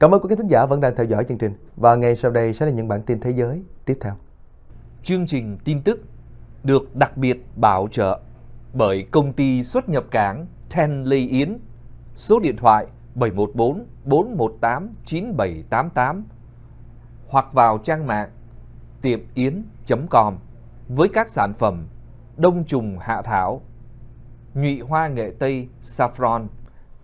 Cảm ơn quý khán giả vẫn đang theo dõi chương trình và ngay sau đây sẽ là những bản tin thế giới tiếp theo. Chương trình tin tức được đặc biệt bảo trợ bởi công ty xuất nhập cảng Ten Lê Yến, số điện thoại 714 418 9788 hoặc vào trang mạng tiệm yến.com với các sản phẩm đông trùng hạ thảo, nhụy hoa nghệ Tây saffron,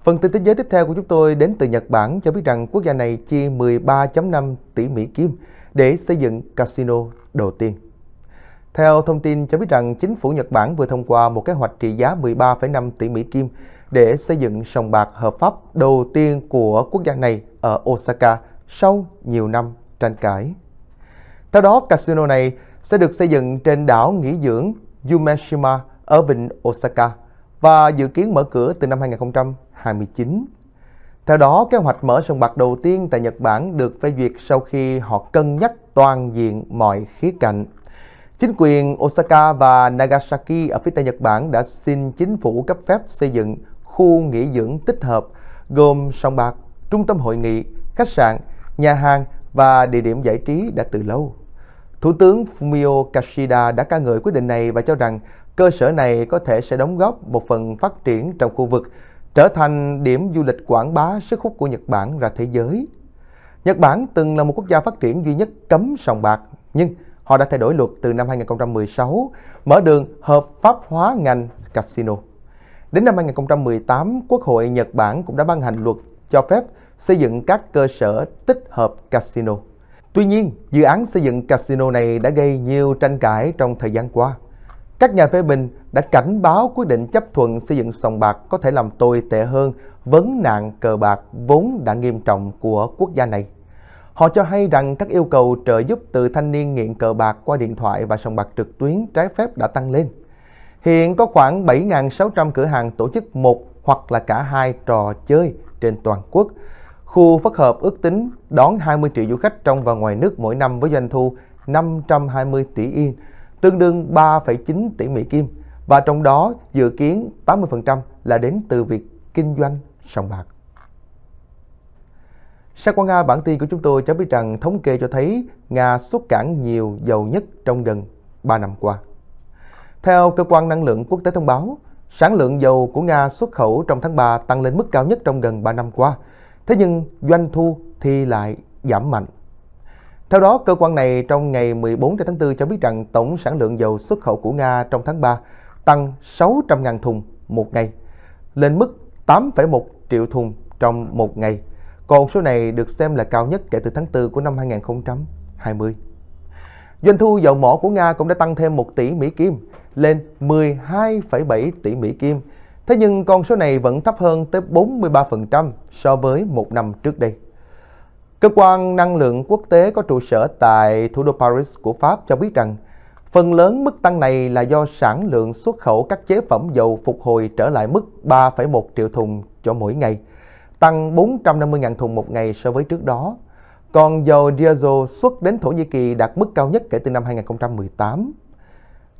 Phần tin thế giới tiếp theo của chúng tôi đến từ Nhật Bản cho biết rằng quốc gia này chi 13.5 tỷ Mỹ Kim để xây dựng casino đầu tiên. Theo thông tin cho biết rằng chính phủ Nhật Bản vừa thông qua một kế hoạch trị giá 13,5 tỷ Mỹ Kim để xây dựng sòng bạc hợp pháp đầu tiên của quốc gia này ở Osaka sau nhiều năm tranh cãi. Theo đó, casino này sẽ được xây dựng trên đảo nghỉ dưỡng Yumeshima ở vịnh Osaka và dự kiến mở cửa từ năm 2020 29. Theo đó, kế hoạch mở sông bạc đầu tiên tại Nhật Bản được phê duyệt sau khi họ cân nhắc toàn diện mọi khía cạnh. Chính quyền Osaka và Nagasaki ở phía Tây Nhật Bản đã xin chính phủ cấp phép xây dựng khu nghỉ dưỡng tích hợp gồm sông bạc, trung tâm hội nghị, khách sạn, nhà hàng và địa điểm giải trí đã từ lâu. Thủ tướng Fumio Kishida đã ca ngợi quyết định này và cho rằng cơ sở này có thể sẽ đóng góp một phần phát triển trong khu vực trở thành điểm du lịch quảng bá sức hút của Nhật Bản ra thế giới. Nhật Bản từng là một quốc gia phát triển duy nhất cấm sòng bạc, nhưng họ đã thay đổi luật từ năm 2016, mở đường hợp pháp hóa ngành casino. Đến năm 2018, Quốc hội Nhật Bản cũng đã ban hành luật cho phép xây dựng các cơ sở tích hợp casino. Tuy nhiên, dự án xây dựng casino này đã gây nhiều tranh cãi trong thời gian qua. Các nhà phê bình đã cảnh báo quyết định chấp thuận xây dựng sòng bạc có thể làm tồi tệ hơn vấn nạn cờ bạc vốn đã nghiêm trọng của quốc gia này. Họ cho hay rằng các yêu cầu trợ giúp từ thanh niên nghiện cờ bạc qua điện thoại và sòng bạc trực tuyến trái phép đã tăng lên. Hiện có khoảng 7.600 cửa hàng tổ chức một hoặc là cả hai trò chơi trên toàn quốc. Khu phức hợp ước tính đón 20 triệu du khách trong và ngoài nước mỗi năm với doanh thu 520 tỷ yên tương đương 3,9 tỷ Mỹ Kim và trong đó dự kiến 80% là đến từ việc kinh doanh sòng bạc. Sau qua Nga, bản tin của chúng tôi cho biết rằng thống kê cho thấy Nga xuất cảng nhiều dầu nhất trong gần 3 năm qua. Theo Cơ quan Năng lượng Quốc tế thông báo, sản lượng dầu của Nga xuất khẩu trong tháng 3 tăng lên mức cao nhất trong gần 3 năm qua. Thế nhưng doanh thu thì lại giảm mạnh. Theo đó, cơ quan này trong ngày 14 tháng 4 cho biết rằng tổng sản lượng dầu xuất khẩu của Nga trong tháng 3 tăng 600.000 thùng một ngày, lên mức 8,1 triệu thùng trong một ngày. Còn số này được xem là cao nhất kể từ tháng 4 của năm 2020. Doanh thu dầu mỏ của Nga cũng đã tăng thêm 1 tỷ Mỹ Kim, lên 12,7 tỷ Mỹ Kim. Thế nhưng con số này vẫn thấp hơn tới 43% so với một năm trước đây. Cơ quan năng lượng quốc tế có trụ sở tại thủ đô Paris của Pháp cho biết rằng phần lớn mức tăng này là do sản lượng xuất khẩu các chế phẩm dầu phục hồi trở lại mức 3,1 triệu thùng cho mỗi ngày, tăng 450.000 thùng một ngày so với trước đó. Còn dầu diesel xuất đến Thổ Nhĩ Kỳ đạt mức cao nhất kể từ năm 2018.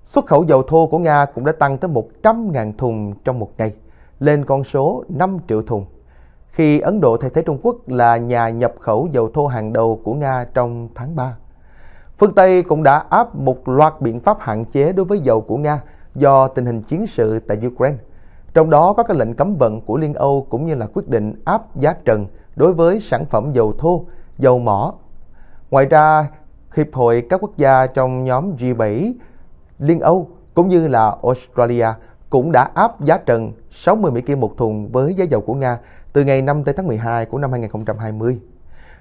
Xuất khẩu dầu thô của Nga cũng đã tăng tới 100.000 thùng trong một ngày, lên con số 5 triệu thùng khi Ấn Độ thay thế Trung Quốc là nhà nhập khẩu dầu thô hàng đầu của Nga trong tháng 3. Phương Tây cũng đã áp một loạt biện pháp hạn chế đối với dầu của Nga do tình hình chiến sự tại Ukraine. Trong đó có các lệnh cấm vận của Liên Âu cũng như là quyết định áp giá trần đối với sản phẩm dầu thô, dầu mỏ. Ngoài ra, Hiệp hội các quốc gia trong nhóm G7, Liên Âu cũng như là Australia cũng đã áp giá trần 60 Mỹ kim một thùng với giá dầu của Nga từ ngày 5 tới tháng 12 của năm 2020.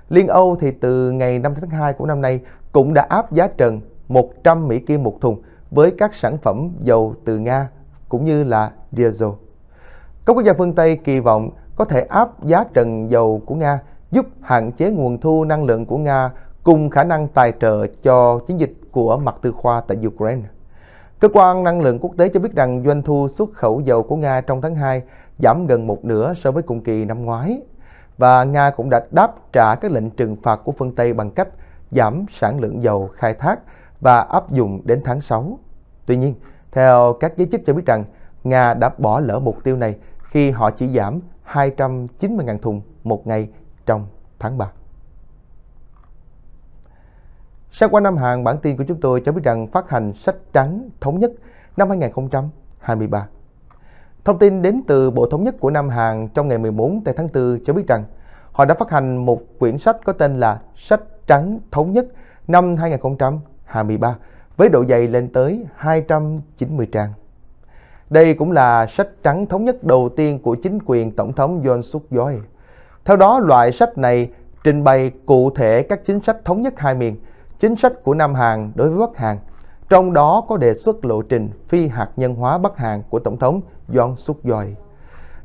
Liên Âu thì từ ngày 5 tháng 2 của năm nay cũng đã áp giá trần 100 Mỹ Kim một thùng với các sản phẩm dầu từ Nga cũng như là diesel. Các quốc gia phương Tây kỳ vọng có thể áp giá trần dầu của Nga giúp hạn chế nguồn thu năng lượng của Nga cùng khả năng tài trợ cho chiến dịch của mặt tư khoa tại Ukraine. Cơ quan năng lượng quốc tế cho biết rằng doanh thu xuất khẩu dầu của Nga trong tháng 2 giảm gần một nửa so với cùng kỳ năm ngoái. Và Nga cũng đã đáp trả các lệnh trừng phạt của phương Tây bằng cách giảm sản lượng dầu khai thác và áp dụng đến tháng 6. Tuy nhiên, theo các giới chức cho biết rằng, Nga đã bỏ lỡ mục tiêu này khi họ chỉ giảm 290.000 thùng một ngày trong tháng 3. Sau qua năm hàng, bản tin của chúng tôi cho biết rằng phát hành sách trắng thống nhất năm 2023 Thông tin đến từ Bộ Thống nhất của Nam Hàn trong ngày 14 tháng 4 cho biết rằng họ đã phát hành một quyển sách có tên là Sách Trắng Thống nhất năm 2023 với độ dày lên tới 290 trang. Đây cũng là sách trắng thống nhất đầu tiên của chính quyền Tổng thống Yoon suk yeol Theo đó, loại sách này trình bày cụ thể các chính sách thống nhất hai miền, chính sách của Nam Hàn đối với Bắc Hàn – trong đó có đề xuất lộ trình phi hạt nhân hóa Bắc Hàn của Tổng thống Yoon suk yeol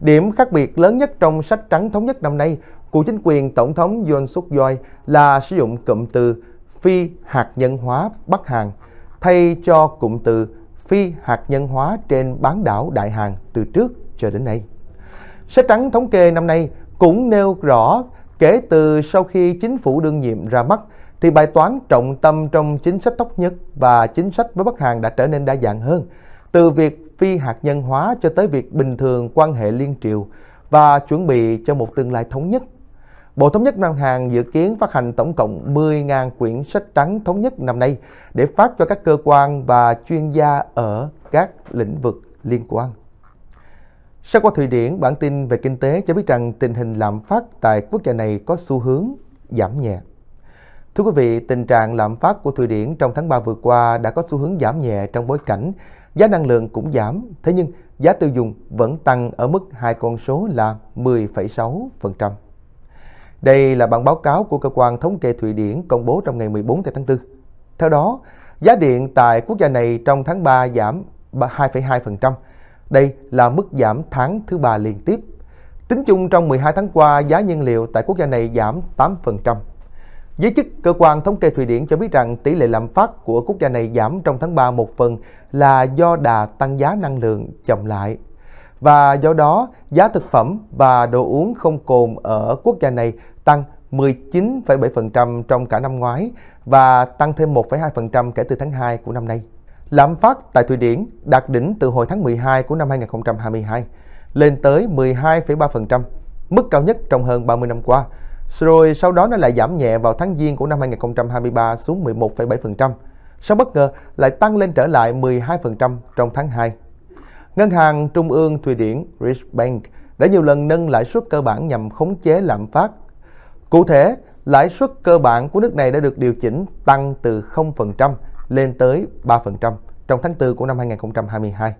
Điểm khác biệt lớn nhất trong sách trắng thống nhất năm nay của chính quyền Tổng thống Yoon suk yeol là sử dụng cụm từ phi hạt nhân hóa Bắc Hàn thay cho cụm từ phi hạt nhân hóa trên bán đảo Đại Hàn từ trước cho đến nay. Sách trắng thống kê năm nay cũng nêu rõ kể từ sau khi chính phủ đương nhiệm ra mắt – thì bài toán trọng tâm trong chính sách tốt nhất và chính sách với Bắc Hàn đã trở nên đa dạng hơn. Từ việc phi hạt nhân hóa cho tới việc bình thường quan hệ liên triều và chuẩn bị cho một tương lai thống nhất. Bộ Thống nhất Nam Hàn dự kiến phát hành tổng cộng 10.000 quyển sách trắng thống nhất năm nay để phát cho các cơ quan và chuyên gia ở các lĩnh vực liên quan. Sau qua Thụy Điển, bản tin về kinh tế cho biết rằng tình hình lạm phát tại quốc gia này có xu hướng giảm nhẹ. Thưa quý vị, tình trạng lạm phát của Thụy Điển trong tháng 3 vừa qua đã có xu hướng giảm nhẹ trong bối cảnh giá năng lượng cũng giảm, thế nhưng giá tiêu dùng vẫn tăng ở mức hai con số là 10,6%. Đây là bản báo cáo của cơ quan thống kê Thụy Điển công bố trong ngày 14 tháng 4. Theo đó, giá điện tại quốc gia này trong tháng 3 giảm 2,2%. Đây là mức giảm tháng thứ ba liên tiếp. Tính chung trong 12 tháng qua, giá nhiên liệu tại quốc gia này giảm 8%. Giới chức cơ quan thống kê Thụy Điển cho biết rằng tỷ lệ lạm phát của quốc gia này giảm trong tháng 3 một phần là do đà tăng giá năng lượng chậm lại. Và do đó, giá thực phẩm và đồ uống không cồn ở quốc gia này tăng 19,7% trong cả năm ngoái và tăng thêm 1,2% kể từ tháng 2 của năm nay. Lạm phát tại Thụy Điển đạt đỉnh từ hồi tháng 12 của năm 2022 lên tới 12,3%, mức cao nhất trong hơn 30 năm qua rồi sau đó nó lại giảm nhẹ vào tháng Giêng của năm 2023 xuống 11,7%, sau bất ngờ lại tăng lên trở lại 12% trong tháng 2. Ngân hàng Trung ương Thụy Điển Riksbank đã nhiều lần nâng lãi suất cơ bản nhằm khống chế lạm phát. Cụ thể, lãi suất cơ bản của nước này đã được điều chỉnh tăng từ 0% lên tới 3% trong tháng 4 của năm 2022.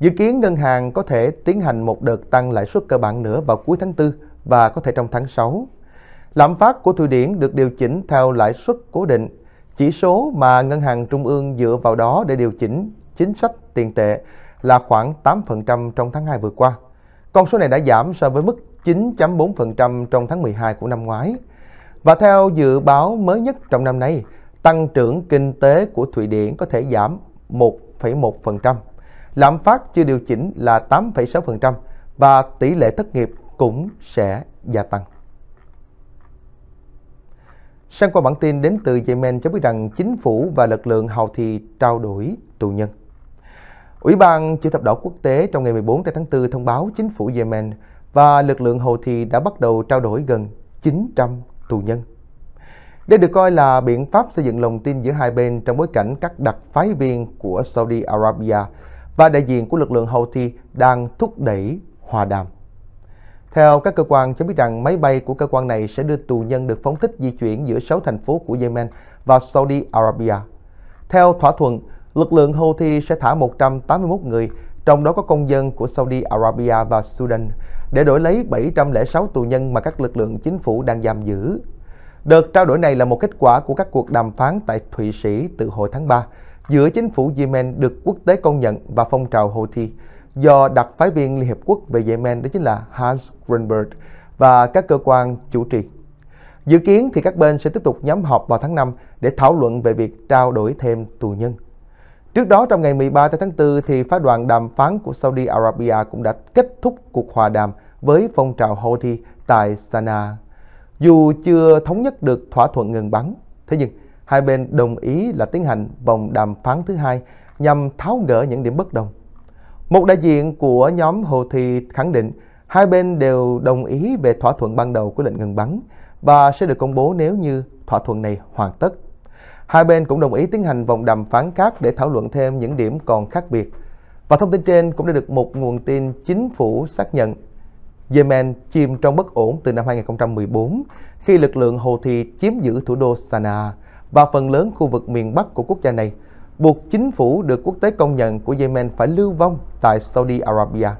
Dự kiến ngân hàng có thể tiến hành một đợt tăng lãi suất cơ bản nữa vào cuối tháng 4 và có thể trong tháng 6 Lạm phát của Thụy Điển được điều chỉnh theo lãi suất cố định, chỉ số mà ngân hàng trung ương dựa vào đó để điều chỉnh chính sách tiền tệ là khoảng 8% trong tháng 2 vừa qua. Con số này đã giảm so với mức 9.4% trong tháng 12 của năm ngoái. Và theo dự báo mới nhất trong năm nay, tăng trưởng kinh tế của Thụy Điển có thể giảm 1,1%. Lạm phát chưa điều chỉnh là 8,6% và tỷ lệ thất nghiệp cũng sẽ gia tăng. Sang qua bản tin đến từ Yemen cho biết rằng chính phủ và lực lượng Houthi trao đổi tù nhân. Ủy ban Chữ thập đỏ quốc tế trong ngày 14 tháng 4 thông báo chính phủ Yemen và lực lượng Houthi đã bắt đầu trao đổi gần 900 tù nhân. Đây được coi là biện pháp xây dựng lòng tin giữa hai bên trong bối cảnh các đặc phái viên của Saudi Arabia và đại diện của lực lượng Houthi đang thúc đẩy hòa đàm. Theo các cơ quan cho biết rằng máy bay của cơ quan này sẽ đưa tù nhân được phóng thích di chuyển giữa 6 thành phố của Yemen và Saudi Arabia. Theo thỏa thuận, lực lượng Houthi sẽ thả 181 người, trong đó có công dân của Saudi Arabia và Sudan, để đổi lấy 706 tù nhân mà các lực lượng chính phủ đang giam giữ. Đợt trao đổi này là một kết quả của các cuộc đàm phán tại Thụy Sĩ từ hồi tháng 3 giữa chính phủ Yemen được quốc tế công nhận và phong trào Houthi, do đặc phái viên Liên Hiệp Quốc về Yemen đó chính là Hans Grunberg và các cơ quan chủ trì. Dự kiến thì các bên sẽ tiếp tục nhóm họp vào tháng 5 để thảo luận về việc trao đổi thêm tù nhân. Trước đó trong ngày 13 tháng 4 thì phái đoàn đàm phán của Saudi Arabia cũng đã kết thúc cuộc hòa đàm với phong trào Houthi tại Sana. Dù chưa thống nhất được thỏa thuận ngừng bắn, thế nhưng hai bên đồng ý là tiến hành vòng đàm phán thứ hai nhằm tháo gỡ những điểm bất đồng. Một đại diện của nhóm thị khẳng định hai bên đều đồng ý về thỏa thuận ban đầu của lệnh ngừng bắn và sẽ được công bố nếu như thỏa thuận này hoàn tất. Hai bên cũng đồng ý tiến hành vòng đàm phán khác để thảo luận thêm những điểm còn khác biệt. Và thông tin trên cũng đã được một nguồn tin chính phủ xác nhận. Yemen chìm trong bất ổn từ năm 2014 khi lực lượng thị chiếm giữ thủ đô Sana'a và phần lớn khu vực miền Bắc của quốc gia này buộc chính phủ được quốc tế công nhận của Yemen phải lưu vong tại Saudi Arabia.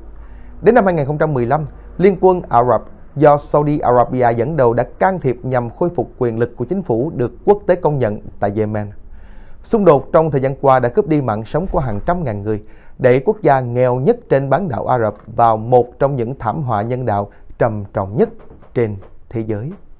Đến năm 2015, Liên quân Ả Rập do Saudi Arabia dẫn đầu đã can thiệp nhằm khôi phục quyền lực của chính phủ được quốc tế công nhận tại Yemen. Xung đột trong thời gian qua đã cướp đi mạng sống của hàng trăm ngàn người, đẩy quốc gia nghèo nhất trên bán đảo Ả Rập vào một trong những thảm họa nhân đạo trầm trọng nhất trên thế giới.